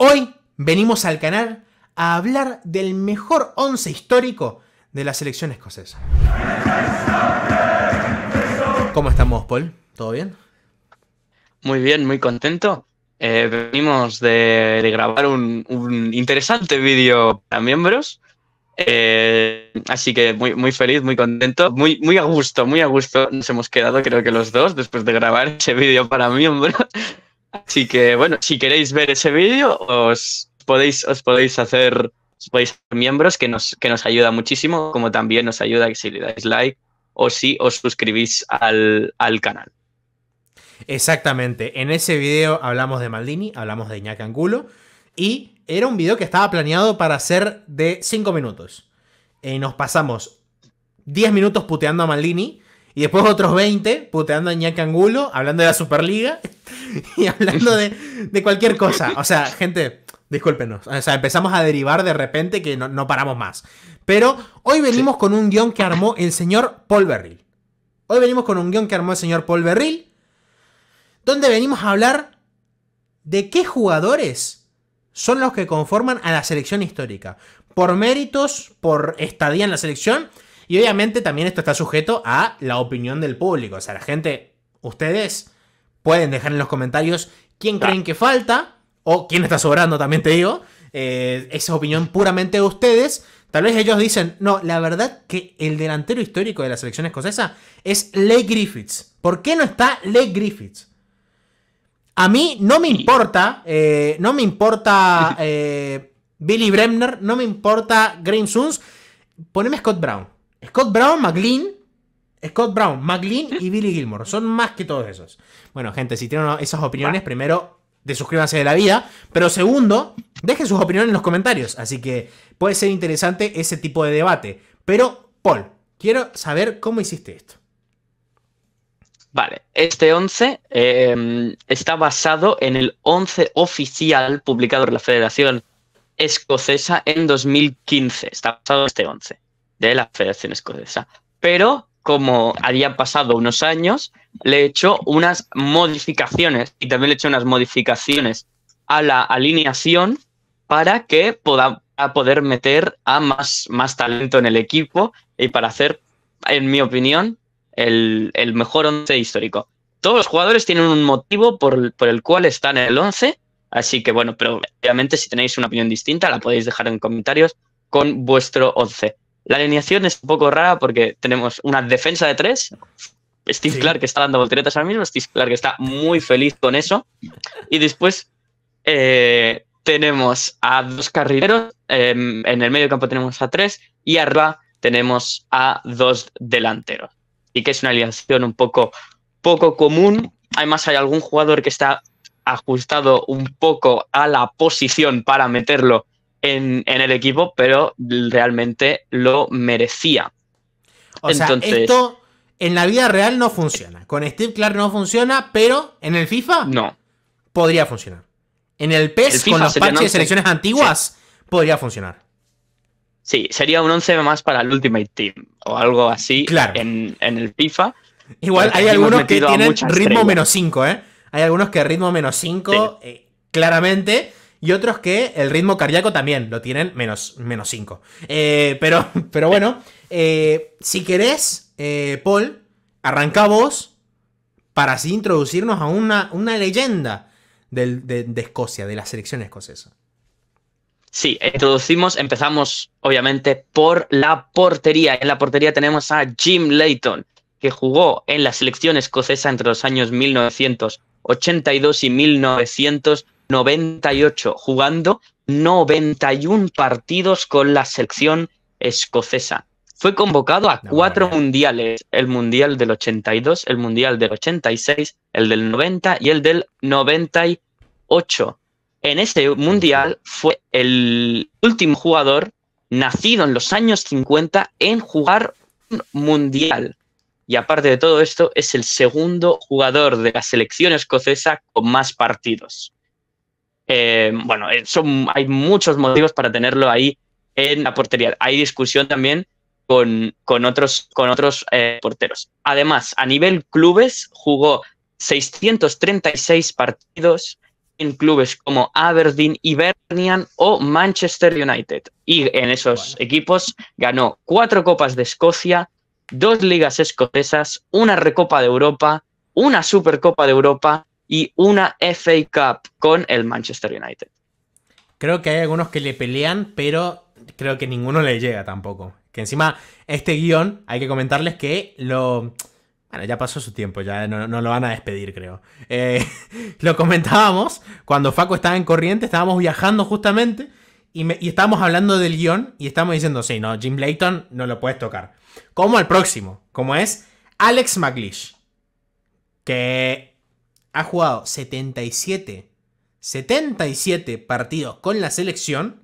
Hoy venimos al canal a hablar del mejor once histórico de la selección escocesa. ¿Cómo estamos, Paul? ¿Todo bien? Muy bien, muy contento. Eh, venimos de, grabar un, interesante vídeo para miembros. Eh, así que muy, muy feliz, muy contento, muy, muy a gusto, muy a gusto nos hemos quedado, creo que los dos, después de grabar ese vídeo para miembros. Así que bueno, si queréis ver ese vídeo, os podéis, os podéis hacer miembros que nos, que nos ayuda muchísimo, como también nos ayuda que si le dais like o si os suscribís al, canal. Exactamente. En ese vídeo hablamos de Maldini, hablamos de Iñaki Angulo y era un vídeo que estaba planeado para ser de 5 minutos. nos pasamos 10 minutos puteando a Maldini y después otros 20 puteando a Ñaca Angulo, hablando de la Superliga y hablando de, cualquier cosa. O sea, gente, discúlpenos. O sea, empezamos a derivar de repente que no, paramos más. Pero hoy venimos con un guión que armó el señor Paul Berril. Hoy venimos con un guión que armó el señor Paul Berril, donde venimos a hablar de qué jugadores son los que conforman a la selección histórica. Por méritos, por estadía en la selección y obviamente también esto está sujeto a la opinión del público. O sea, la gente, ustedes pueden dejar en los comentarios quién creen que falta o quién está sobrando, también te digo. Eh, esa opinión puramente de ustedes. Tal vez ellos dicen, no, la verdad que el delantero histórico de la selección escocesa es Leigh Griffiths. ¿Por qué no está Leigh Griffiths? A mí no me importa, eh, no me importa eh, Billy Bremner, no me importa Green Suns, poneme Scott Brown. Scott Brown, McLean, Scott Brown, McLean y Billy Gilmore. Son más que todos esos. Bueno, gente, si tienen esas opiniones, primero, desuscríbanse de la vida. Pero segundo, dejen sus opiniones en los comentarios. Así que puede ser interesante ese tipo de debate. Pero, Paul, quiero saber cómo hiciste esto. Vale, este 11 em, está basado en el 11 oficial publicado por la Federación Escocesa en 2015. Está basado en este 11 de la Federación Escocesa. Pero como habían pasado unos años, le he hecho unas modificaciones y también le he hecho unas modificaciones a la alineación para que pueda poder meter a más, más talento en el equipo y para hacer, en mi opinión, el, mejor once histórico. Todos los jugadores tienen un motivo por, el cual están en el once así que bueno, pero obviamente si tenéis una opinión distinta la podéis dejar en comentarios con vuestro once la alineación es un poco rara porque tenemos una defensa de tres. Steve Clark que está dando volteretas ahora mismo. Steve Clark que está muy feliz con eso. Y después eh, tenemos a dos carrileros. Em, en el medio campo tenemos a tres. Y arriba tenemos a dos delanteros. Y que es una alineación un poco, poco común. Además, hay algún jugador que está ajustado un poco a la posición para meterlo en, el equipo, pero realmente lo merecía. O sea, esto en la vida real no funciona. Con Steve Clark no funciona, pero en el FIFA no. podría funcionar. En el PES, con los de selecciones antiguas, podría funcionar. Sí, sería un 11 más para el Ultimate Team o algo así claro. en, el FIFA. Igual hay algunos que tienen ritmo menos 5, ¿eh? Hay algunos que ritmo menos 5, eh, claramente y otros que el ritmo cardíaco también lo tienen menos 5. Eh, pero, pero bueno, eh, si querés, eh, Paul, arrancamos para así introducirnos a una, una leyenda de, Escocia, de la selección escocesa. Sí, introducimos, empezamos obviamente por la portería. En la portería tenemos a Jim Leighton, que jugó en la selección escocesa entre los años 1982 y 1900 98 jugando 91 partidos con la selección escocesa. Fue convocado a cuatro mundiales, el mundial del 82, el mundial del 86, el del 90 y el del 98. En ese mundial fue el último jugador nacido en los años 50 en jugar un mundial. Y aparte de todo esto, es el segundo jugador de la selección escocesa con más partidos. Eh, bueno, eh, son, hay muchos motivos para tenerlo ahí en la portería. Hay discusión también con, otros, eh, porteros. Además, a nivel clubes, jugó 636 partidos en clubes como Aberdeen, Hibernian o Manchester United. Y en esos equipos ganó cuatro Copas de Escocia, dos Ligas Escocesas, una Recopa de Europa, una Supercopa de Europa y una FA Cup con el Manchester United. Creo que hay algunos que le pelean, pero creo que ninguno le llega tampoco. Que encima, este guión, hay que comentarles que lo... Bueno, ya pasó su tiempo, ya no, lo van a despedir, creo. Eh, lo comentábamos cuando Faco estaba en corriente, estábamos viajando justamente y, estábamos hablando del guión y estábamos diciendo, sí, no, Jim Layton no lo puedes tocar. Como al próximo, como es Alex McLeish, que ha jugado 77, 77 partidos con la selección.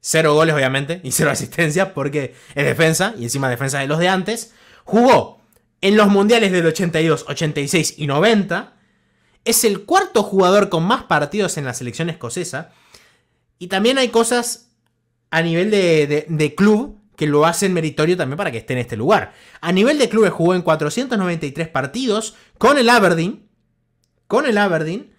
Cero goles, obviamente, y cero asistencias porque es defensa, y encima defensa de los de antes. Jugó en los mundiales del 82, 86 y 90. Es el cuarto jugador con más partidos en la selección escocesa. Y también hay cosas a nivel de, de club que lo hacen meritorio también para que esté en este lugar. A nivel de clubes jugó en 493 partidos con el Aberdeen, con el Aberdeen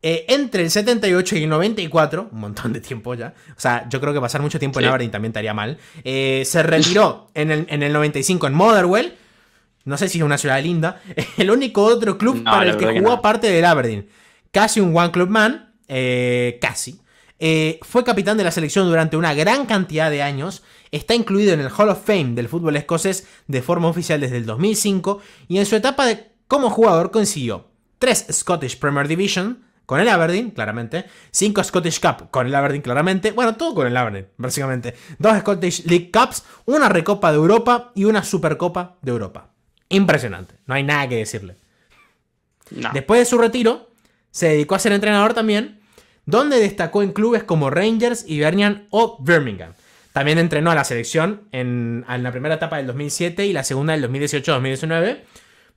eh, entre el 78 y el 94, un montón de tiempo ya. O sea, yo creo que pasar mucho tiempo en Aberdeen también estaría mal. Eh, se retiró en el, 95 en Motherwell. No sé si es una ciudad linda. El único otro club para el que jugó aparte del Aberdeen. Casi un One Club Man. Eh, casi. fue capitán de la selección durante una gran cantidad de años, está incluido en el Hall of Fame del fútbol escocés de forma oficial desde el 2005 y en su etapa de, como jugador consiguió 3 Scottish Premier Division con el Aberdeen, claramente. 5 Scottish Cup con el Aberdeen, claramente. Bueno, todo con el Aberdeen, básicamente. 2 Scottish League Cups, una Recopa de Europa y una Supercopa de Europa. Impresionante, no hay nada que decirle. Después de su retiro, se dedicó a ser entrenador también, donde destacó en clubes como Rangers, Hibernian o Birmingham. También entrenó a la selección en, la primera etapa del 2007 y la segunda del 2018-2019,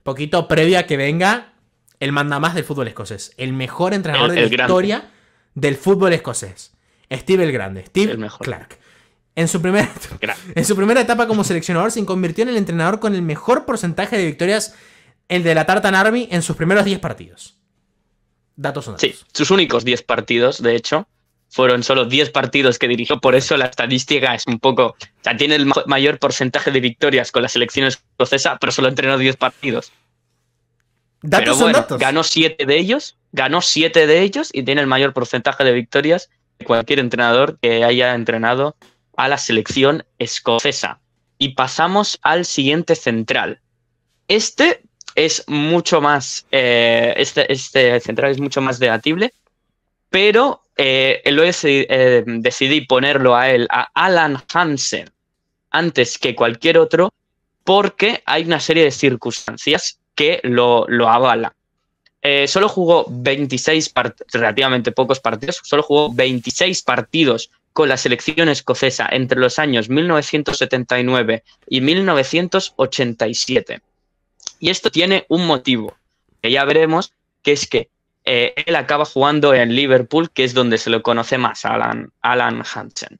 poquito previa a que venga el más del fútbol escocés, el mejor entrenador de historia del fútbol escocés. Steve el Grande, Steve Clark. En su, primera, en su primera etapa como seleccionador se convirtió en el entrenador con el mejor porcentaje de victorias, el de la Tartan Army, en sus primeros 10 partidos. Datos son datos. Sí, sus únicos 10 partidos, de hecho, fueron solo 10 partidos que dirigió, por eso la estadística es un poco... O sea, tiene el mayor porcentaje de victorias con la selección escocesa, pero solo entrenó 10 partidos. Pero bueno, ganó siete de ellos, ganó siete de ellos y tiene el mayor porcentaje de victorias De cualquier entrenador que haya entrenado a la selección escocesa. Y pasamos al siguiente central. Este es mucho más, eh, este, este, central es mucho más debatible, pero eh, decidí, eh, decidí ponerlo a él, a Alan Hansen, antes que cualquier otro, porque hay una serie de circunstancias que lo, avala. Eh, solo jugó 26 relativamente pocos partidos, solo jugó 26 partidos con la selección escocesa entre los años 1979 y 1987. Y esto tiene un motivo, que ya veremos, que es que eh, él acaba jugando en Liverpool, que es donde se lo conoce más, Alan, Alan Hansen.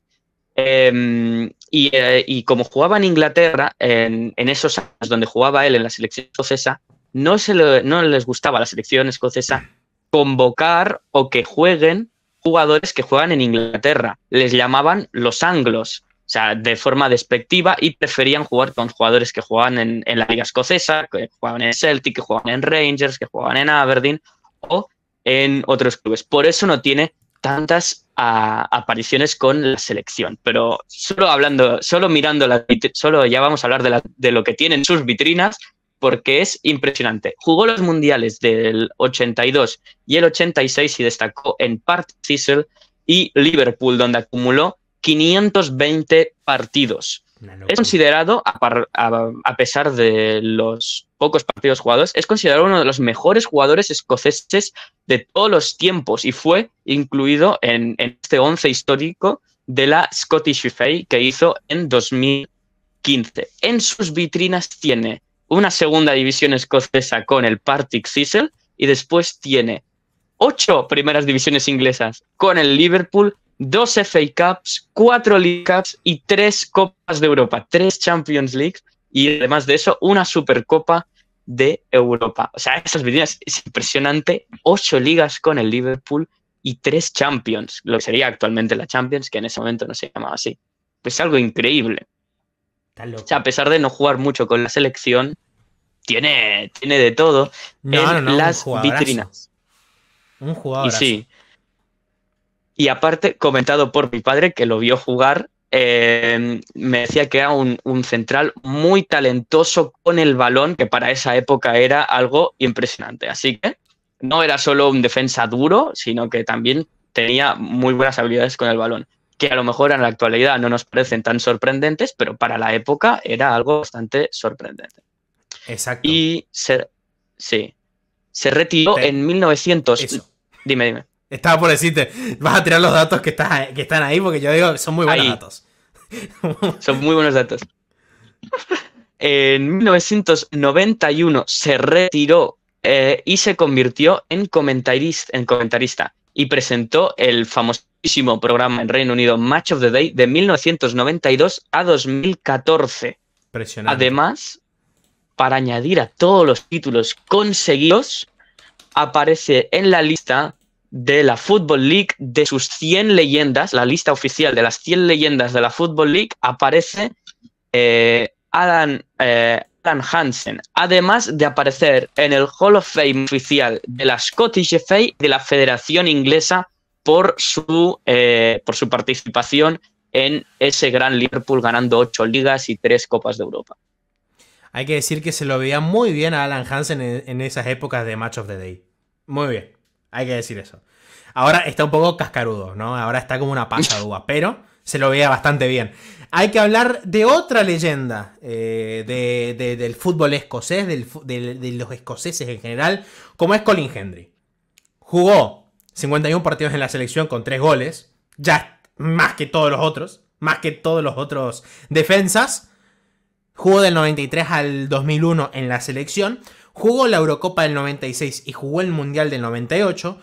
Em, eh, y, como jugaba en Inglaterra, en, esos años donde jugaba él en la selección escocesa, no, se les gustaba a la selección escocesa convocar o que jueguen jugadores que juegan en Inglaterra. Les llamaban los anglos, o sea, de forma despectiva y preferían jugar con jugadores que juegan en, la Liga Escocesa, que juegan en Celtic, que juegan en Rangers, que juegan en Aberdeen o en otros clubes. Por eso no tiene tantas apariciones con la selección. Pero solo hablando, solo mirando, la, solo ya vamos a hablar de lo que tienen sus vitrinas, porque es impresionante. Jugó los mundiales del 82 y el 86 y destacó en Park Cecil y Liverpool, donde acumuló 520 partidos. Es considerado, a, pesar de los pocos partidos jugados, es considerado uno de los mejores jugadores escoceses de todos los tiempos y fue incluido en, este once histórico de la Scottish FA que hizo en 2015. En sus vitrinas tiene una segunda división escocesa con el Partick Thistle y después tiene ocho primeras divisiones inglesas con el Liverpool, dos FA Cups, cuatro League Cups y tres Copas de Europa, tres Champions League y además de eso una Supercopa de Europa. O sea, esas medidas es impresionante, ocho ligas con el Liverpool y tres Champions, lo que sería actualmente la Champions, que en ese momento no se llamaba así. Pues algo increíble a pesar de no jugar mucho con la selección, tiene, tiene de todo en las vitrinas. Un jugador. Y sí. Y aparte, comentado por mi padre que lo vio jugar, em, me decía que era un, un, central muy talentoso con el balón, que para esa época era algo impresionante. Así que no era solo un defensa duro, sino que también tenía muy buenas habilidades con el balón que a lo mejor en la actualidad no nos parecen tan sorprendentes, pero para la época era algo bastante sorprendente. Exacto. Y se, sí, se retiró en 1900. Dime, dime. Estaba por decirte, vas a tirar los datos que, están ahí, porque yo digo, son muy buenos datos. son muy buenos datos. En 1991 se retiró eh, y se convirtió en comentarista y presentó el famosísimo programa en Reino Unido Match of the Day de 1992 a 2014. Además, para añadir a todos los títulos conseguidos, aparece en la lista de la Football League de sus 100 leyendas, la lista oficial de las 100 leyendas de la Football League, aparece eh, Alan, eh, Hansen, además de aparecer en el Hall of Fame oficial de la Scottish FA de la Federación Inglesa por su, eh, por su participación en ese gran Liverpool ganando ocho ligas y tres Copas de Europa. Hay que decir que se lo veía muy bien a Alan Hansen en, esas épocas de Match of the Day. Muy bien, hay que decir eso. Ahora está un poco cascarudo, ¿no? Ahora está como una pasa pero se lo veía bastante bien. Hay que hablar de otra leyenda eh, del fútbol escocés, de, los escoceses en general, como es Colin Hendry. Jugó 51 partidos en la selección con 3 goles, ya más que todos los otros, más que todos los otros defensas. Jugó del 93 al 2001 en la selección, jugó la Eurocopa del 96 y jugó el Mundial del 98.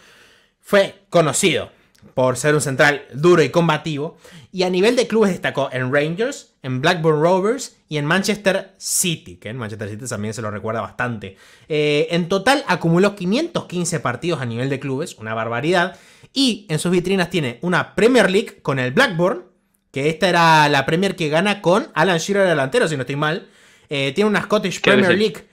Fue conocido por ser un central duro y combativo. Y a nivel de clubes destacó en Rangers, en Blackburn Rovers y en Manchester City, que en Manchester City también se lo recuerda bastante. Eh, en total acumuló 515 partidos a nivel de clubes, una barbaridad. Y en sus vitrinas tiene una Premier League con el Blackburn, que esta era la Premier que gana con Alan Shearer delantero, si no estoy mal. Eh, tiene una Scottish Premier League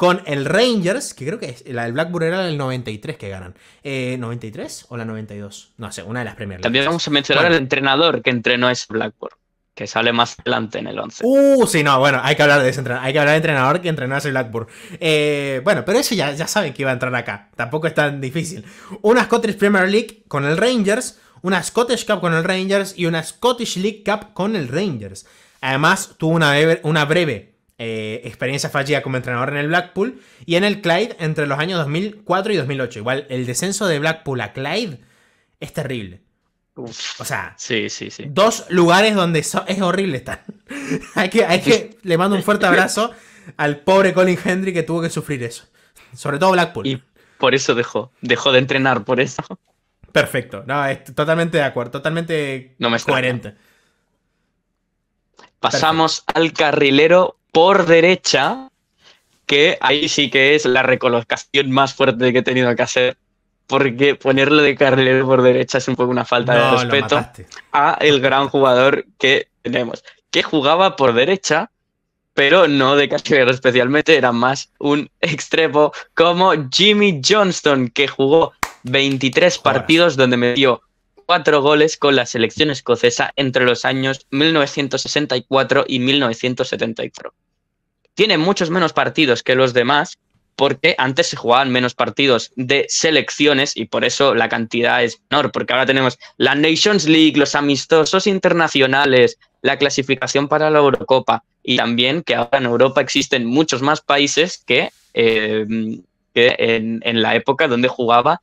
con el Rangers, que creo que es, la del Blackburn era el 93 que ganan. ¿93 eh, o la 92? No sé, una de las primeras. También vamos a mencionar al entrenador que entrenó a ese Blackburn, que sale más adelante en el 11. Uh, sí, no, bueno, hay que hablar de ese entrenador, hay que hablar del entrenador que entrenó a ese Blackburn. Eh, bueno, pero eso ya, ya saben que iba a entrar acá, tampoco es tan difícil. Una Scottish Premier League con el Rangers, una Scottish Cup con el Rangers y una Scottish League Cup con el Rangers. Además, tuvo una breve eh, experiencia fallida como entrenador en el Blackpool y en el Clyde entre los años 2004 y 2008. Igual el descenso de Blackpool a Clyde es terrible. o sea, sí, sí, sí. dos lugares donde es horrible estar. hay que, hay que, le mando un fuerte abrazo al pobre Colin Hendry que tuvo que sufrir eso. Sobre todo Blackpool. Y por eso dejó, dejó de entrenar, por eso. Perfecto, no, es totalmente de acuerdo, totalmente no coherente. Pasamos al carrilero por derecha, que ahí sí que es la recolocación más fuerte que he tenido que hacer. Porque ponerlo de carrilero por derecha es un poco una falta de respeto a el gran jugador que tenemos. Que jugaba por derecha, pero no de carrilero especialmente, era más un extremo como Jimmy Johnston, que jugó 23 partidos donde metió goles con la selección escocesa entre los años 1964 y 1974. Tiene muchos menos partidos que los demás porque antes se jugaban menos partidos de selecciones y por eso la cantidad es menor, porque ahora tenemos la Nations League, los amistosos internacionales, la clasificación para la Eurocopa y también que ahora en Europa existen muchos más países que, eh, en, en la época donde jugaba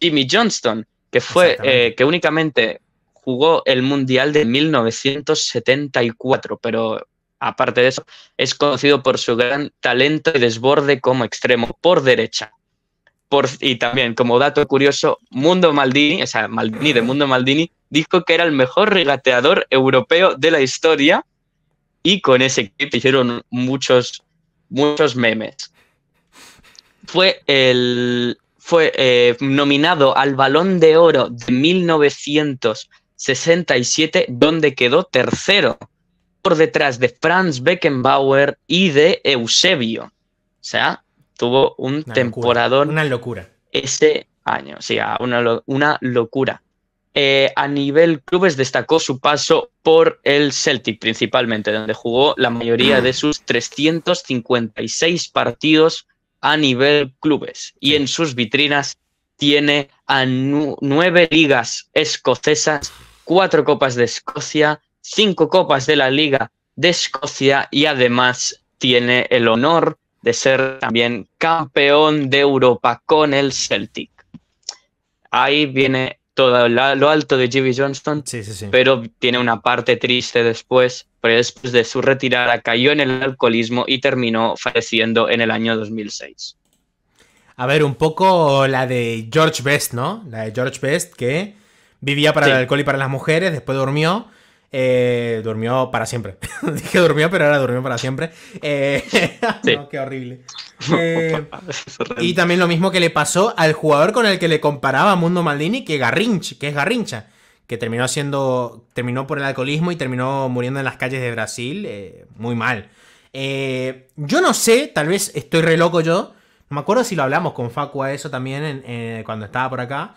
Jimmy Johnston que fue eh, que únicamente jugó el Mundial de 1974, pero aparte de eso, es conocido por su gran talento y desborde como extremo por derecha. Por, y también, como dato curioso, Mundo Maldini, o sea, Maldini de Mundo Maldini, dijo que era el mejor regateador europeo de la historia y con ese equipo hicieron muchos, muchos memes. Fue el, fue eh, nominado al Balón de Oro de 1967, donde quedó tercero, por detrás de Franz Beckenbauer y de Eusebio. O sea, tuvo un temporador. una locura. Ese año, sí, ah, una, locura. Eh, a nivel clubes destacó su paso por el Celtic principalmente, donde jugó la mayoría de sus 356 partidos a nivel clubes y en sus vitrinas tiene a nueve ligas escocesas, cuatro copas de Escocia, cinco copas de la Liga de Escocia y además tiene el honor de ser también campeón de Europa con el Celtic. Ahí viene todo lo alto de Jimmy Johnston, pero tiene una parte triste después, pero después de su retirada cayó en el alcoholismo y terminó falleciendo en el año 2006. A ver, un poco la de George Best, ¿no? La de George Best que vivía para el alcohol y para las mujeres, después durmió eh, durmió para siempre. Dije durmió, pero ahora durmió para siempre. Eh, qué eh, horrible. y también lo mismo que le pasó al jugador con el que le comparaba Mundo Maldini, que Garrinch, que es Garrincha, que terminó haciendo, terminó por el alcoholismo y terminó muriendo en las calles de Brasil, eh, muy mal. yo no sé, tal vez estoy re loco yo. No me acuerdo si lo hablamos con Facu a eso también cuando estaba por acá.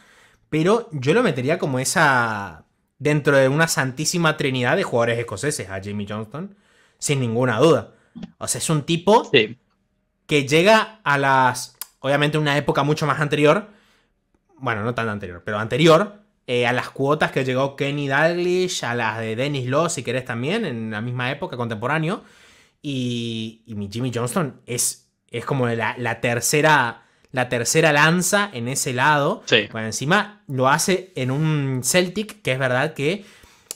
Pero yo lo metería como esa dentro de una santísima trinidad de jugadores escoceses a Jimmy Johnston, sin ninguna duda. O sea, es un tipo que llega a las, obviamente una época mucho más anterior, bueno, no tan anterior, pero anterior, eh, a las cuotas que llegó Kenny Dalglish, a las de Dennis Law, si querés también, en la misma época, contemporáneo. Y, y Jimmy Johnston es, es como la tercera la tercera lanza en ese lado. Bueno, encima lo hace en un Celtic, que es verdad que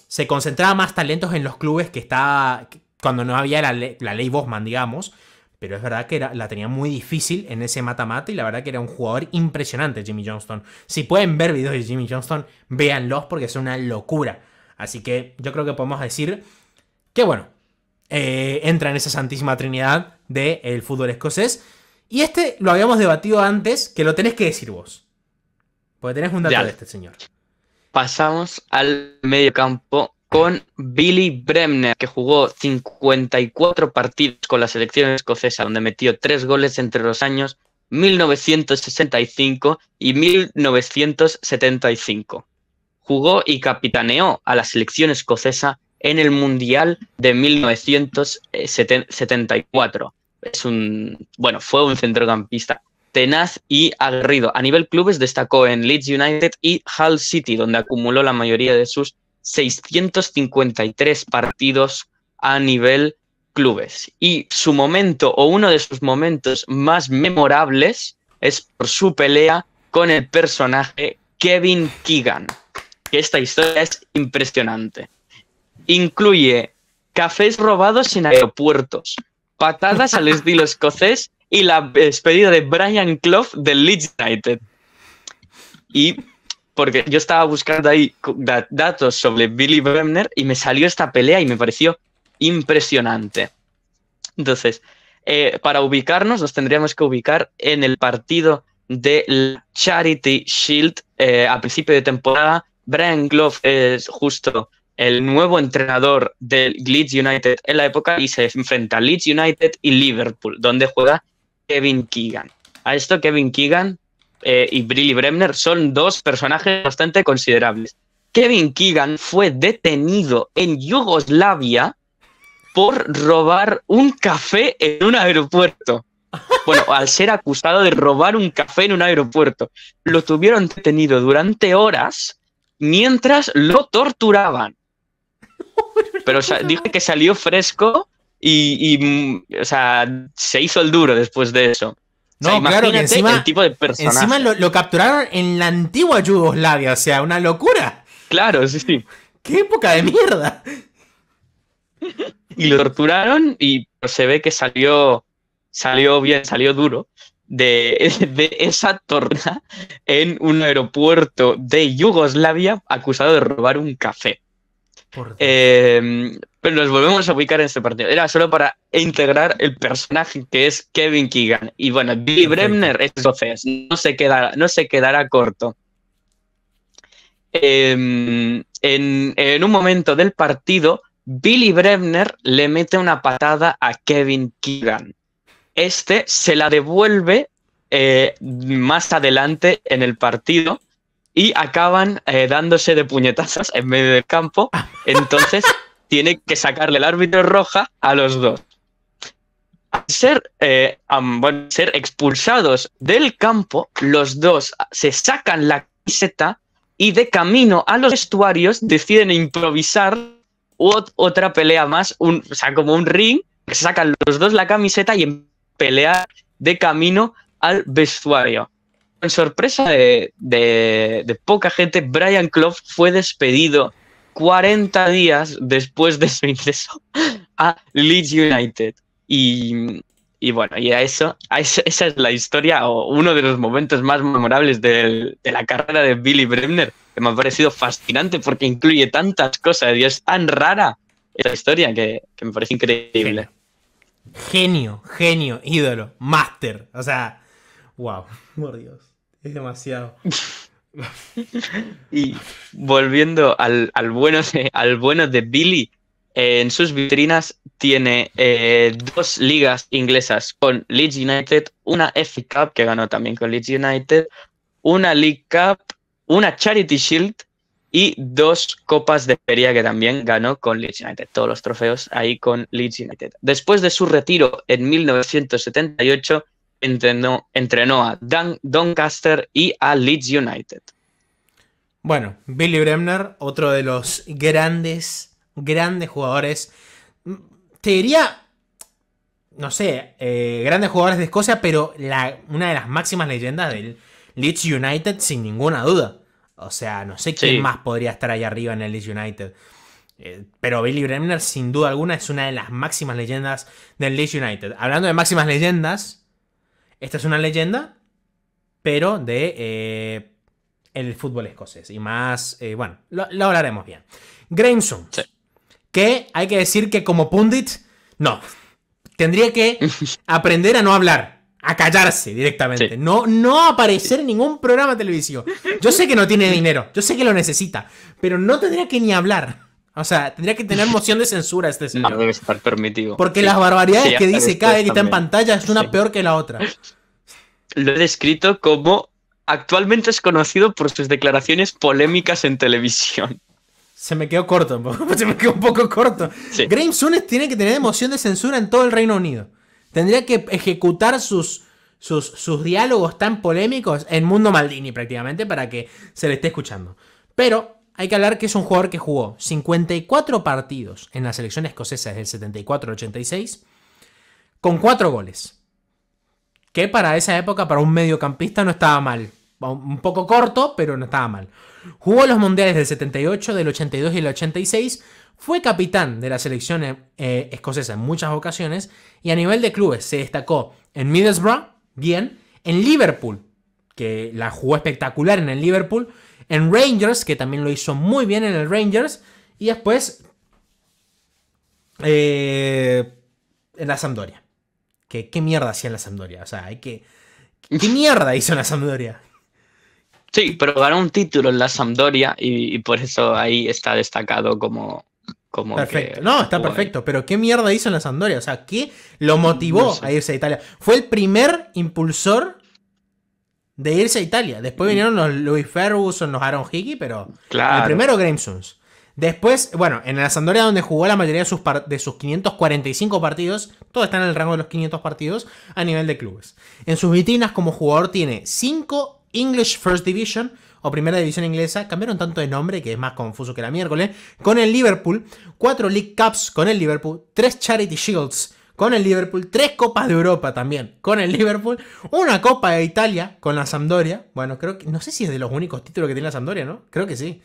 se concentraba más talentos en los clubes que estaba cuando no había la, ley Bosman, digamos. Pero es verdad que era, la tenía muy difícil en ese mata-mata y la verdad que era un jugador impresionante Jimmy Johnston. Si pueden ver videos de Jimmy Johnston, véanlos porque es una locura. Así que yo creo que podemos decir que bueno, eh, entra en esa santísima trinidad del fútbol escocés. Y este lo habíamos debatido antes, que lo tenés que decir vos. Porque tenés un dato de este señor. Pasamos al medio campo con Billy Bremner, que jugó 54 partidos con la selección escocesa, donde metió tres goles entre los años 1965 y 1975. Jugó y capitaneó a la selección escocesa en el Mundial de 1974, es un, bueno, fue un centrocampista tenaz y aguerrido. A nivel clubes destacó en Leeds United y Hull City, donde acumuló la mayoría de sus 653 partidos a nivel clubes. Y su momento o uno de sus momentos más memorables es por su pelea con el personaje Kevin Keegan, que esta historia es impresionante. Incluye cafés robados en aeropuertos, patadas al estilo escocés y la despedida de Brian Clough del Leeds United. Y porque yo estaba buscando ahí datos sobre Billy Bremner y me salió esta pelea y me pareció impresionante. Entonces, eh, para ubicarnos nos tendríamos que ubicar en el partido de Charity Shield eh, a principio de temporada. Brian Clough es justo el nuevo entrenador del Leeds United en la época y se enfrenta a Leeds United y Liverpool, donde juega Kevin Keegan. A esto Kevin Keegan eh, y Brilli Bremner son dos personajes bastante considerables. Kevin Keegan fue detenido en Yugoslavia por robar un café en un aeropuerto. Bueno, al ser acusado de robar un café en un aeropuerto, lo tuvieron detenido durante horas mientras lo torturaban. Pero dije que salió fresco y, mm, se hizo el duro después de eso. No, claro, encima, el tipo de personaje. Encima lo, capturaron en la antigua Yugoslavia, o sea, una locura. Claro, sí, sí. ¡Qué época de mierda! Y lo torturaron y se ve que salió, salió bien, salió duro de, de esa torna en un aeropuerto de Yugoslavia acusado de robar un café. Em, pero nos volvemos a ubicar en este partido. Era solo para integrar el personaje que es Kevin Keegan. Y bueno, Billy Bremner es no se quedará, no se quedará corto. Em, en, un momento del partido, Billy Bremner le mete una patada a Kevin Keegan. Este se la devuelve eh, más adelante en el partido y acaban eh, dándose de puñetazos en medio del campo. Entonces tiene que sacarle el árbitro roja a los dos. Al ser, eh, ser expulsados del campo, los dos se sacan la camiseta y de camino a los vestuarios deciden improvisar otra pelea más, o sea, como un ring, se sacan los dos la camiseta y em-, pelean de camino al vestuario en sorpresa de, poca gente, Brian Clough fue despedido 40 días después de su ingreso a Leeds United. Y, bueno, y a eso, esa es la historia o uno de los momentos más memorables de la carrera de Billy Bremner, que me ha parecido fascinante porque incluye tantas cosas y es tan rara esa historia que, me parece increíble. Genio, genio, genio ídolo, máster. O sea, wow, por Dios. Es demasiado. y volviendo al, bueno de, al bueno de Billy, en sus vitrinas tiene eh, dos ligas inglesas con Leeds United, una FA Cup que ganó también con Leeds United, una League Cup, una Charity Shield y dos copas de feria que también ganó con Leeds United, todos los trofeos ahí con Leeds United. Después de su retiro en 1978, entrenó, entrenó a Doncaster y a Leeds United. Bueno, Billy Bremner, otro de los grandes, grandes jugadores. Mm, te diría, no sé, eh, grandes jugadores de Escocia, pero la, una de las máximas leyendas del Leeds United, sin ninguna duda. O sea, no sé quién más podría estar ahí arriba en el Leeds United. Eh, pero Billy Bremner, sin duda alguna, es una de las máximas leyendas del Leeds United. Hablando de máximas leyendas, esta es una leyenda, pero de eh, el fútbol escocés. Y más, eh, bueno, lo, hablaremos bien. Grayson, que hay que decir que como pundit, no. Tendría que aprender a no hablar, a callarse directamente. No, no aparecer en ningún programa televisivo. Yo sé que no tiene dinero, yo sé que lo necesita, pero no tendría que ni hablar. O sea, tendría que tener moción de censura este señor. No debe estar permitido. Porque las barbaridades que dice cada vez está en pantalla es una peor que la otra. Lo he descrito como actualmente es conocido por sus declaraciones polémicas en televisión. Se me quedó corto, se me quedó un poco corto. Graeme Sunes tiene que tener moción de censura en todo el Reino Unido. Tendría que ejecutar sus, sus, sus diálogos tan polémicos en Mundo Maldini prácticamente para que se le esté escuchando. Pero hay que hablar que es un jugador que jugó 54 partidos en la selección escocesa del 74 al 86, con 4 goles. Que para esa época, para un mediocampista, no estaba mal. Un poco corto, pero no estaba mal. Jugó los mundiales del 78, del 82 y del 86. Fue capitán de la selección eh, escocesa en muchas ocasiones. Y a nivel de clubes se destacó en Middlesbrough, bien. En Liverpool, que la jugó espectacular en el Liverpool en Rangers, que también lo hizo muy bien en el Rangers. Y después eh, en la Sampdoria. ¿Qué, ¿Qué mierda hacía en la Sampdoria? O sea, hay que... ¿Qué mierda hizo en la Sampdoria? Sí, pero ganó un título en la Sampdoria y, por eso ahí está destacado como... como perfecto. no, está perfecto, pero ¿qué mierda hizo en la Sampdoria? O sea, ¿qué lo motivó a irse a Italia? Fue el primer impulsor de irse a Italia. Después mm. vinieron los Louis Ferguson, los Aaron Hickey, pero claro. el primero Grimsons. Después, bueno, en la Sandoria, donde jugó la mayoría de sus, de sus 545 partidos, todo está en el rango de los 500 partidos a nivel de clubes. En sus vitrinas como jugador tiene 5 English First Division o Primera División Inglesa, cambiaron tanto de nombre que es más confuso que la miércoles, con el Liverpool, 4 League Cups con el Liverpool, 3 Charity Shields con el Liverpool, tres Copas de Europa también con el Liverpool, una Copa de Italia con la Sampdoria. Bueno, creo que no sé si es de los únicos títulos que tiene la Sampdoria, ¿no? Creo que sí.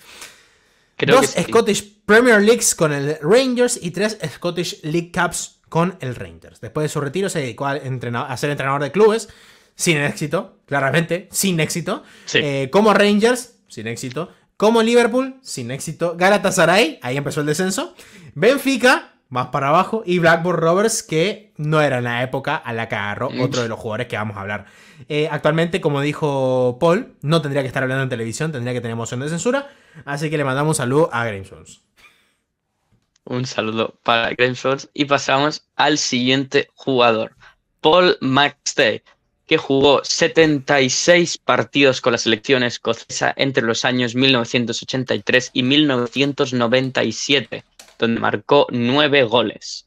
Dos Scottish Premier Leagues con el Rangers y tres Scottish League Cups con el Rangers. Después de su retiro se dedicó a, a ser entrenador de clubes, sin éxito, claramente, sin éxito. Eh, como Rangers, sin éxito. Como Liverpool, sin éxito. Galatasaray, ahí empezó el descenso. Benfica, más para abajo, y Blackburn Rovers, que no era en la época a la que agarró otro de los jugadores que vamos a hablar. Eh, actualmente, como dijo Paul, no tendría que estar hablando en televisión, tendría que tener emoción de censura, así que le mandamos un saludo a Grimsons. Un saludo para Grimsons y pasamos al siguiente jugador, Paul McStay, que jugó 76 partidos con la selección escocesa entre los años 1983 y 1997 donde marcó nueve goles.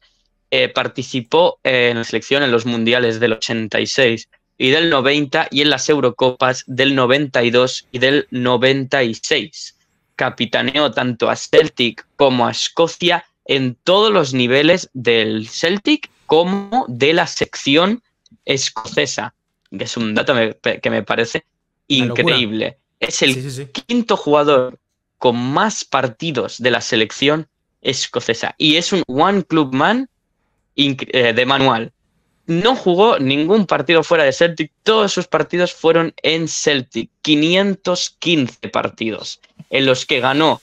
Eh, participó eh, en la selección en los mundiales del 86 y del 90 y en las Eurocopas del 92 y del 96. Capitaneó tanto a Celtic como a Escocia en todos los niveles del Celtic como de la sección escocesa, que es un dato que me parece increíble. Es el quinto jugador con más partidos de la selección escocesa y es un one club man eh, de manual. No jugó ningún partido fuera de Celtic, todos sus partidos fueron en Celtic, 515 partidos, en los que ganó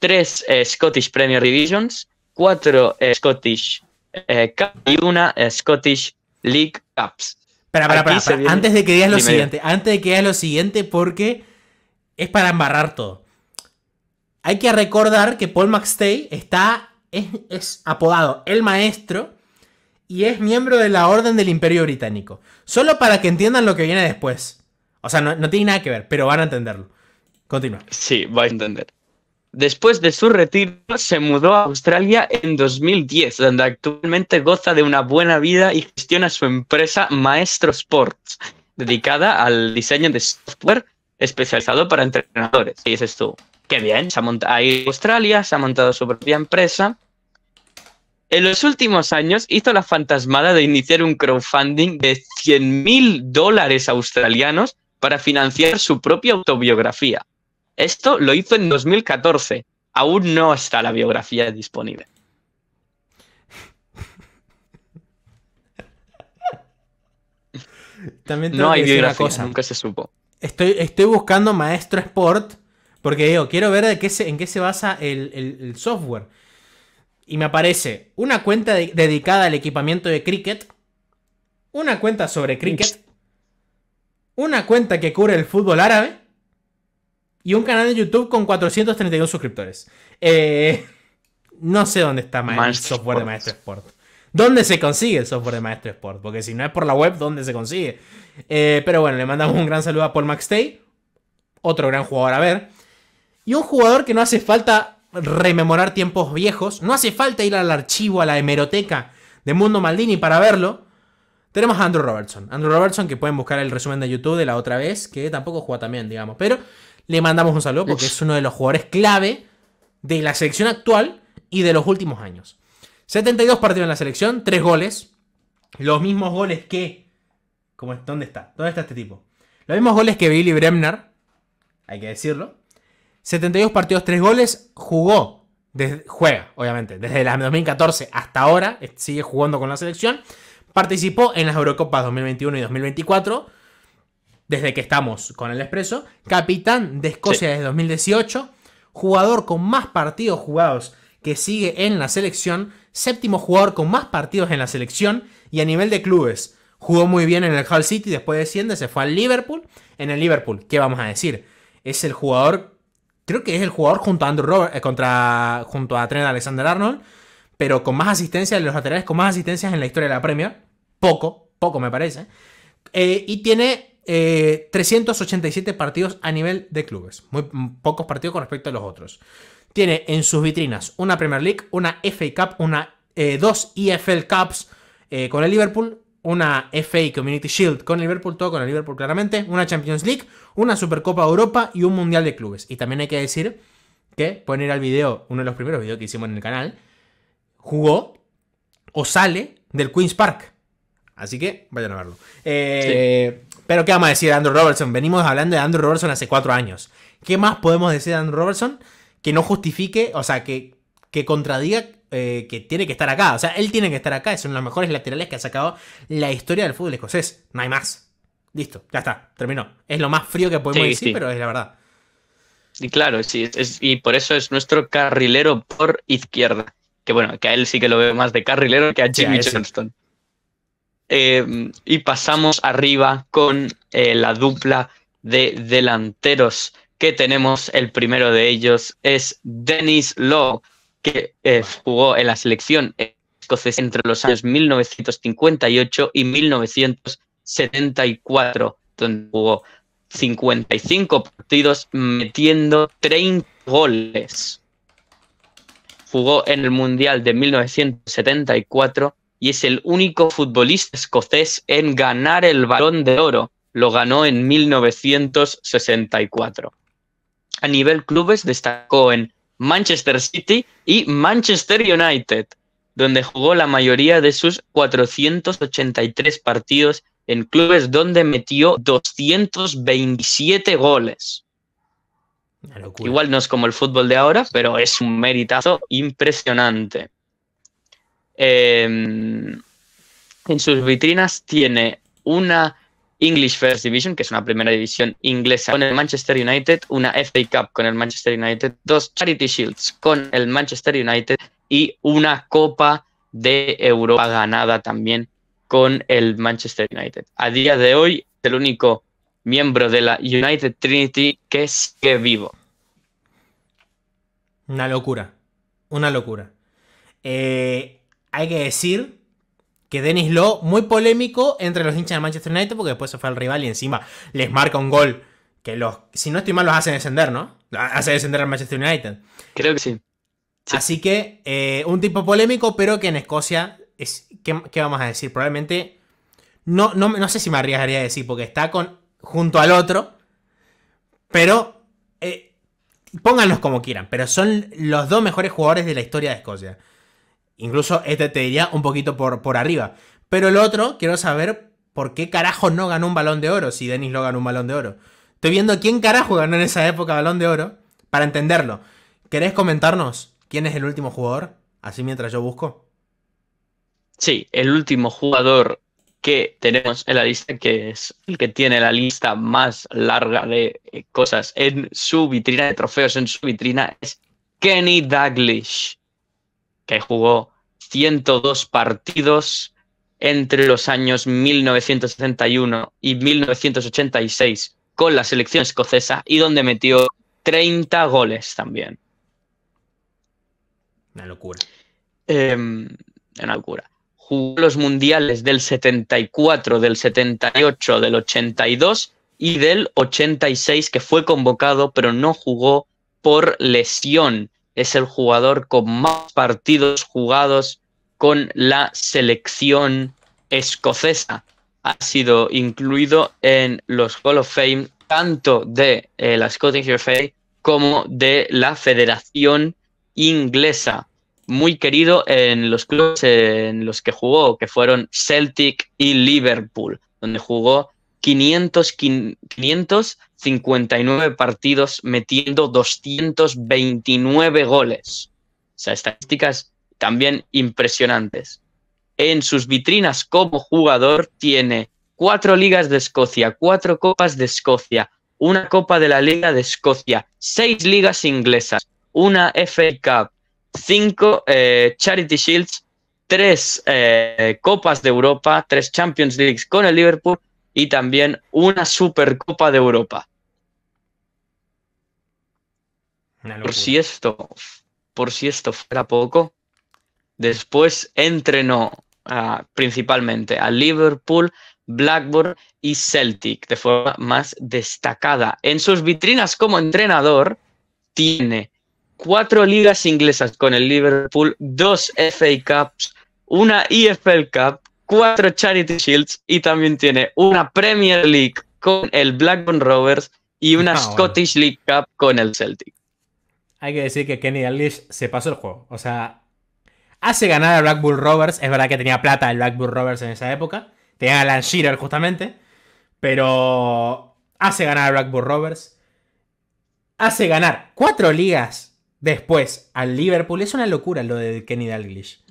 3 eh, Scottish Premier Divisions, 4 eh, Scottish Cups y una Scottish League Cups. Pero antes de que digas lo siguiente, antes de que digas lo siguiente, porque es para embarrar todo. Hay que recordar que Paul McStay está, es, apodado el maestro y es miembro de la Orden del Imperio Británico. Solo para que entiendan lo que viene después. O sea, no, tiene nada que ver, pero van a entenderlo. Continúa. Sí, va a entender. Después de su retiro, se mudó a Australia en 2010, donde actualmente goza de una buena vida y gestiona su empresa Maestro Sports, dedicada al diseño de software especializado para entrenadores. Y ese es Qué bien, se ha montado ahí Australia, se ha montado su propia empresa. En los últimos años hizo la fantasmada de iniciar un crowdfunding de 100 mil dólares australianos para financiar su propia autobiografía. Esto lo hizo en 2014. Aún no está la biografía disponible. También no hay biografía, nunca se supo. Estoy, estoy buscando Maestro Sport porque digo, quiero ver qué en qué se basa el, software. Y me aparece una cuenta dedicada al equipamiento de cricket, una cuenta sobre cricket, una cuenta que cubre el fútbol árabe y un canal de YouTube con 431 suscriptores. Eh, no sé dónde está el software de Maestro Sport. ¿Dónde se consigue el software de Maestro Sport? Porque si no es por la web, ¿dónde se consigue? Eh, pero bueno, le mandamos un gran saludo a Paul McStay. otro gran jugador a ver. Y un jugador que no hace falta rememorar tiempos viejos, no hace falta ir al archivo, a la hemeroteca de Mundo Maldini para verlo. Tenemos a Andrew Robertson. Andrew Robertson, que pueden buscar el resumen de YouTube de la otra vez, que tampoco juega también, digamos. Pero le mandamos un saludo porque es uno de los jugadores clave de la selección actual y de los últimos años. 72 partidos en la selección, 3 goles. Los mismos goles que. ¿Dónde está? ¿Dónde está este tipo? Los mismos goles que Billy Bremner, hay que decirlo. 72 partidos, 3 goles, jugó, juega, obviamente, desde la 2014 hasta ahora, sigue jugando con la selección. Participó en las Eurocopas 2021 y 2024, desde que estamos con el Expreso. Capitán de Escocia desde 2018, jugador con más partidos jugados que sigue en la selección, séptimo jugador con más partidos en la selección y a nivel de clubes. Jugó muy bien en el Hull City, después desciende, se fue al Liverpool. En el Liverpool, ¿qué vamos a decir? Es el jugador creo que es el jugador junto a Andrew Robert, eh, contra, junto a Trent Alexander-Arnold, pero con más asistencias de los laterales, con más asistencias en la historia de la Premier. Poco, poco me parece. Eh, y tiene 387 eh, partidos a nivel de clubes. Muy mm, pocos partidos con respecto a los otros. Tiene en sus vitrinas una Premier League, una FA Cup, una, dos EFL Cups con el Liverpool, una FA Community Shield con Liverpool, todo con el Liverpool claramente, una Champions League, una Supercopa Europa y un Mundial de Clubes. Y también hay que decir que, pueden ir al video, uno de los primeros videos que hicimos en el canal, jugó o sale del Queen's Park. Así que vayan a verlo. Eh, pero ¿qué vamos a decir de Andrew Robertson? Venimos hablando de Andrew Robertson hace cuatro años. ¿Qué más podemos decir de Andrew Robertson que no justifique, o sea, que, que contradiga eh, que tiene que estar acá. O sea, él tiene que estar acá. Es uno de los mejores laterales que ha sacado la historia del fútbol escocés. No hay más. Listo, ya está, terminó. Es lo más frío que podemos decir, pero es la verdad. Y claro, sí, y por eso es nuestro carrilero por izquierda. Que bueno, que a él sí que lo veo más de carrilero que a Jimmy em, y pasamos arriba con eh, la dupla de delanteros que tenemos. El primero de ellos es Dennis Lowe que eh, jugó en la selección escocesa entre los años 1958 y 1974, donde jugó 55 partidos metiendo 30 goles. Jugó en el Mundial de 1974 y es el único futbolista escocés en ganar el balón de oro. Lo ganó en 1964. A nivel clubes destacó en Manchester City y Manchester United, donde jugó la mayoría de sus 483 partidos en clubes donde metió 227 goles. Igual no es como el fútbol de ahora, pero es un meritazo impresionante. Em, en sus vitrinas tiene una English First Division, que es una primera división inglesa, con el Manchester United, una FA Cup con el Manchester United, dos Charity Shields con el Manchester United y una Copa de Europa ganada también con el Manchester United. A día de hoy, el único miembro de la United Trinity que sigue vivo. Una locura, una locura. Eh, hay que decir que Dennis Lowe, muy polémico entre los hinchas de Manchester United, porque después se fue al rival y encima les marca un gol que los, si no estoy mal, los hace descender, ¿no? Hace descender al Manchester United. Creo que sí. Así que eh, un tipo polémico, pero que en Escocia es, ¿qué, vamos a decir? Probablemente, no, no, no sé si me arriesgaría a decir, porque está con, junto al otro, pero eh, pónganlos como quieran, pero son los dos mejores jugadores de la historia de Escocia. Incluso este te diría un poquito por, por arriba. Pero el otro, quiero saber por qué carajo no ganó un balón de oro si Dennis lo ganó un balón de oro. Estoy viendo quién carajo ganó en esa época balón de oro para entenderlo. ¿Querés comentarnos quién es el último jugador? Así mientras yo busco. Sí, el último jugador que tenemos en la lista, que es el que tiene la lista más larga de eh, cosas en su vitrina de trofeos, en su vitrina, es Kenny Daglish, que jugó 102 partidos entre los años 1961 y 1986 con la selección escocesa y donde metió 30 goles también. Una locura. Em, una locura. Jugó los mundiales del 74, del 78, del 82 y del 86, que fue convocado pero no jugó por lesión. Es el jugador con más partidos jugados con la selección escocesa. Ha sido incluido en los Hall of Fame tanto de eh, la Scottish FA como de la Federación Inglesa. Muy querido en los clubes en los que jugó, que fueron Celtic y Liverpool, donde jugó 559 partidos metiendo 229 goles. O sea, estadísticas también impresionantes. En sus vitrinas como jugador tiene cuatro ligas de Escocia, cuatro copas de Escocia, una copa de la Liga de Escocia, seis ligas inglesas, una FA Cup, cinco eh, Charity Shields, tres eh, copas de Europa, tres Champions Leagues con el Liverpool y también una Supercopa de Europa. por si esto fuera poco, Después entrenó ah, principalmente a Liverpool, Blackburn y Celtic de forma más destacada. En sus vitrinas como entrenador tiene cuatro ligas inglesas con el Liverpool, dos FA Cups, una EFL Cup, cuatro Charity Shields y también tiene una Premier League con el Blackburn Rovers y ah, una Scottish League Cup con el Celtic. Hay que decir que Kenny Alish se pasó el juego. O sea, Hace ganar a Black Bull Rovers. Es verdad que tenía plata el Black Bull Rovers en esa época. Tenía a Alan Shearer justamente. Pero hace ganar a Black Bull Rovers. Hace ganar cuatro ligas después al Liverpool. Es una locura lo de Kenny Dalglish.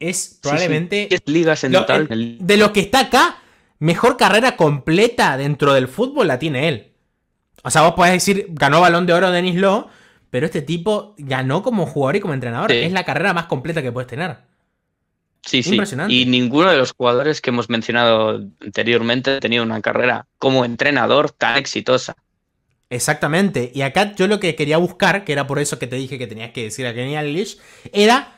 Es probablemente. Sí, ligas en total. de lo que está acá, mejor carrera completa dentro del fútbol la tiene él. O sea, vos podés decir, ganó balón de oro Denis Law, pero este tipo ganó como jugador y como entrenador. Es la carrera más completa que puedes tener. Sí, Impresionante. Y ninguno de los jugadores que hemos mencionado anteriormente ha tenido una carrera como entrenador tan exitosa. Exactamente. Y acá yo lo que quería buscar, que era por eso que te dije que tenías que decir a Kenny Alish, era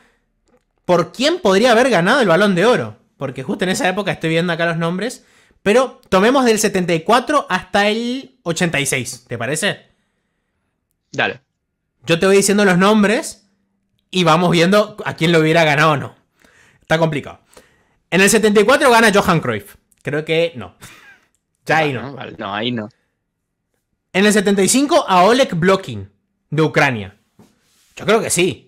por quién podría haber ganado el balón de oro. Porque justo en esa época estoy viendo acá los nombres. Pero tomemos del 74 hasta el 86, ¿te parece? Dale. Yo te voy diciendo los nombres y vamos viendo a quién lo hubiera ganado o no. Está complicado. En el 74 gana Johan Cruyff. Creo que no. ya ahí no. Ah, no, ahí no. En el 75 a Oleg Blokin de Ucrania. Yo creo que sí.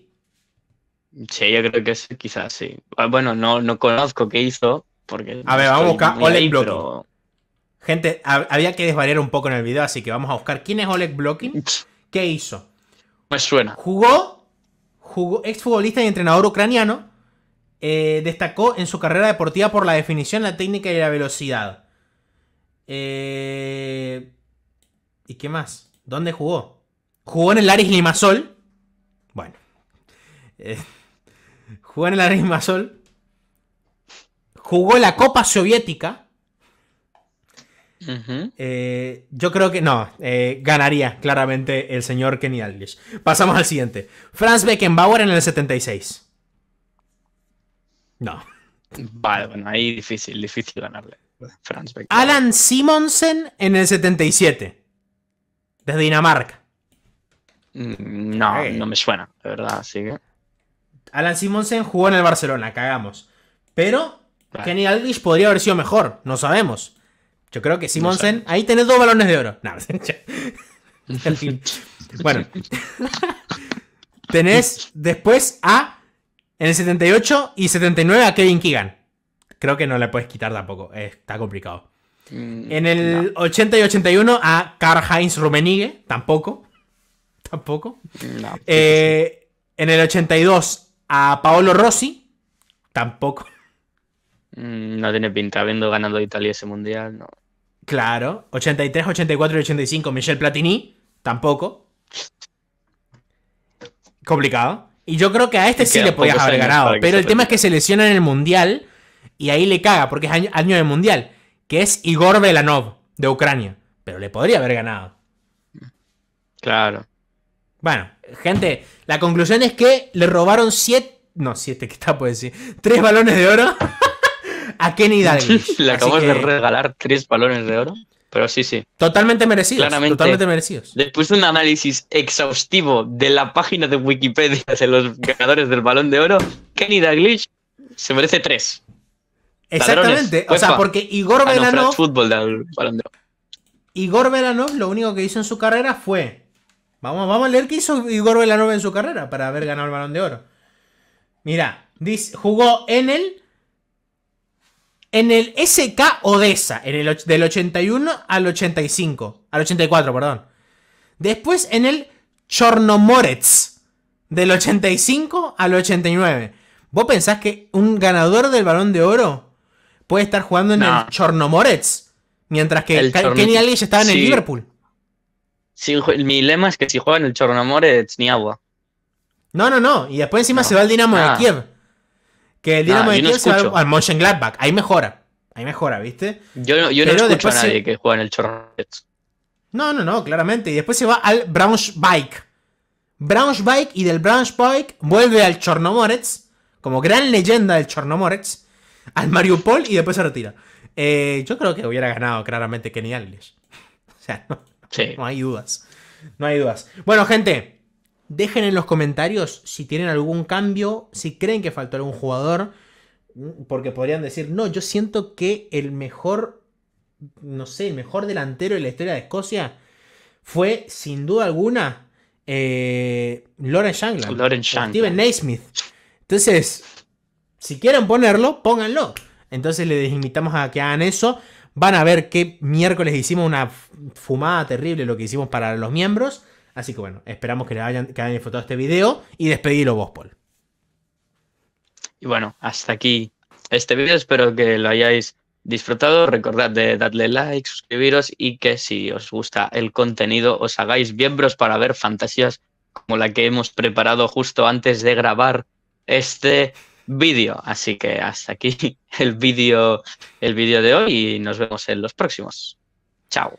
Sí, yo creo que sí, quizás sí. Ah, bueno, no, no conozco qué hizo. Porque a ver, vamos a buscar Oleg Blokin. Gente, había que desvariar un poco en el video, así que vamos a buscar quién es Oleg Blokin, qué hizo me suena. Jugó, jugó exfutbolista y entrenador ucraniano. Eh, destacó en su carrera deportiva por la definición, la técnica y la velocidad. Eh, ¿Y qué más? ¿Dónde jugó? Jugó en el Aris Limasol. Bueno. Eh, jugó en el Aris Limasol. Jugó la Copa Soviética. Eh, yo creo que no, eh, ganaría claramente el señor Kenny Aldrich. Pasamos al siguiente. Franz Beckenbauer en el 76. No. Vale, bueno, ahí difícil, difícil ganarle. Alan Simonsen en el 77. Desde Dinamarca. Mm, no, no me suena, de verdad, Alan Simonsen jugó en el Barcelona, cagamos. Pero Kenny Aldrich podría haber sido mejor, no sabemos. Yo creo que Simonsen, ahí tenés dos balones de oro. bueno. tenés después a, en el 78 y 79 a Kevin Keegan. Creo que no le puedes quitar tampoco, eh, está complicado. Mm, en el 80 y 81 a Karl-Heinz Rummenigge, tampoco. Tampoco. Eh, en el 82 a Paolo Rossi, tampoco. Mm, no tiene pinta, habiendo ganado Italia ese mundial, no. Claro, 83, 84 y 85 Michel Platini, tampoco. Complicado. Y yo creo que a este sí le podías haber ganado. Pero el tema es que se lesiona en el Mundial y ahí le caga, porque es año, de Mundial, que es Igor Belanov, de Ucrania. Pero le podría haber ganado. Claro. Bueno, gente, la conclusión es que le robaron siete... No, siete, ¿qué está puede decir? Tres balones de oro. a Kenny Dalglish. Le acabamos de regalar tres balones de oro. Pero sí, sí. Totalmente merecidos. totalmente merecidos. Después de un análisis exhaustivo de la página de Wikipedia de los ganadores del balón de oro, Kenny Dalglish se merece tres. Exactamente. o sea, porque Igor ah, Belanov Igor Velanov lo único que hizo en su carrera fue. Vamos, vamos a leer qué hizo Igor Velanov en su carrera para haber ganado el balón de oro. Mira, jugó en el en el SK Odessa, en el, del 81 al 85, al 84, perdón. Después en el Chornomorets, del 85 al 89. ¿Vos pensás que un ganador del balón de oro puede estar jugando en el Chornomorets? Mientras que Kenny está estaba en el Liverpool. Sí, mi lema es que si juega en el Chornomorets, ni agua. No, no, no. Y después encima se va al Dinamo de ah. Kiev. Que el Dinamo de Kiev ah, no se va al Gladback. Ahí mejora. Ahí mejora, ¿viste? Yo no, yo no escucho a nadie que juega en el Chornomorets. No, no, no, claramente. Y después se va al Braunschweig. Braunschweig y del Braunschweig vuelve al Chornomorets. Como gran leyenda del Chornomorets. Al Mariupol y después se retira. Eh, yo creo que hubiera ganado claramente Kenny Alves. O sea, no hay dudas. No hay dudas. Bueno, gente, Dejen en los comentarios si tienen algún cambio, si creen que faltó algún jugador, porque podrían decir, no, yo siento que el mejor, no sé, el mejor delantero de la historia de Escocia fue, sin duda alguna, eh, Lauren Shankland. Steven Naismith. Entonces, si quieren ponerlo, pónganlo. Entonces les invitamos a que hagan eso. Van a ver que miércoles hicimos una fumada terrible lo que hicimos para los miembros. Así que bueno, esperamos que, le hayan, disfrutado este video y despedirlo vos, Paul. Y bueno, hasta aquí este video. Espero que lo hayáis disfrutado. Recordad de darle like, suscribiros y que si os gusta el contenido, os hagáis miembros para ver fantasías como la que hemos preparado justo antes de grabar este vídeo. Así que hasta aquí el vídeo el vídeo de hoy y nos vemos en los próximos. Chao.